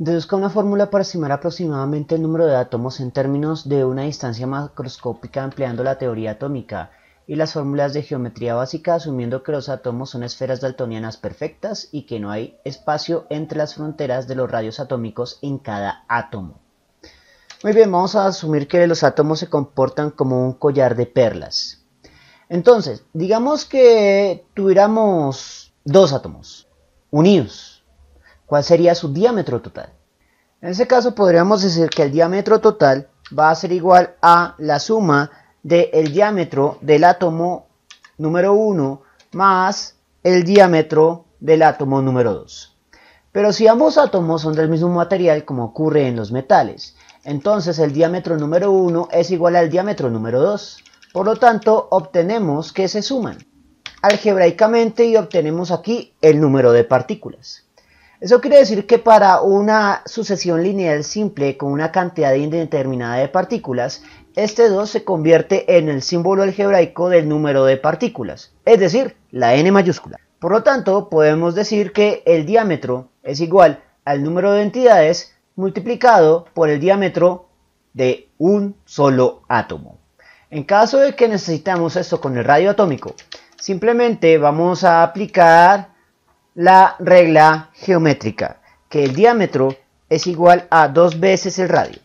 Deduzca una fórmula para estimar aproximadamente el número de átomos en términos de una distancia macroscópica empleando la teoría atómica y las fórmulas de geometría básica asumiendo que los átomos son esferas daltonianas perfectas y que no hay espacio entre las fronteras de los radios atómicos en cada átomo. Muy bien, vamos a asumir que los átomos se comportan como un collar de perlas. Entonces, digamos que tuviéramos dos átomos unidos ¿Cuál sería su diámetro total? En ese caso podríamos decir que el diámetro total va a ser igual a la suma del diámetro del átomo número 1 más el diámetro del átomo número 2. Pero si ambos átomos son del mismo material como ocurre en los metales, entonces el diámetro número 1 es igual al diámetro número 2. Por lo tanto, obtenemos que se suman algebraicamente y obtenemos aquí el número de partículas. Eso quiere decir que para una sucesión lineal simple con una cantidad indeterminada de partículas, este 2 se convierte en el símbolo algebraico del número de partículas, es decir, la n mayúscula. Por lo tanto, podemos decir que el diámetro es igual al número de entidades multiplicado por el diámetro de un solo átomo. En caso de que necesitamos esto con el radio atómico, simplemente vamos a aplicar la regla geométrica, que el diámetro es igual a dos veces el radio.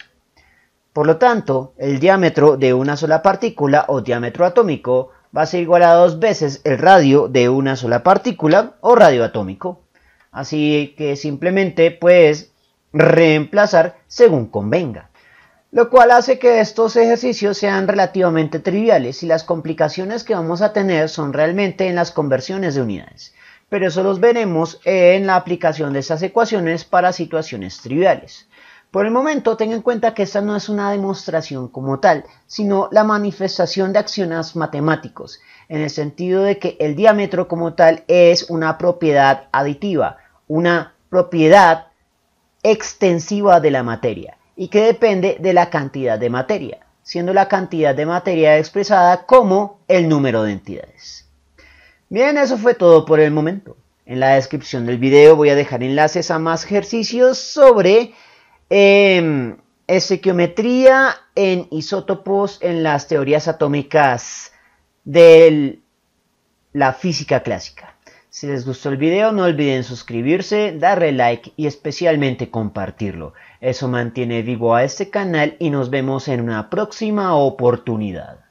Por lo tanto, el diámetro de una sola partícula o diámetro atómico va a ser igual a dos veces el radio de una sola partícula o radio atómico. Así que simplemente puedes reemplazar según convenga. Lo cual hace que estos ejercicios sean relativamente triviales y las complicaciones que vamos a tener son realmente en las conversiones de unidades pero eso los veremos en la aplicación de estas ecuaciones para situaciones triviales. Por el momento, tenga en cuenta que esta no es una demostración como tal, sino la manifestación de acciones matemáticos, en el sentido de que el diámetro como tal es una propiedad aditiva, una propiedad extensiva de la materia, y que depende de la cantidad de materia, siendo la cantidad de materia expresada como el número de entidades. Bien, eso fue todo por el momento. En la descripción del video voy a dejar enlaces a más ejercicios sobre eh, em, estequiometría en isótopos en las teorías atómicas de la física clásica. Si les gustó el video no olviden suscribirse, darle like y especialmente compartirlo. Eso mantiene vivo a este canal y nos vemos en una próxima oportunidad.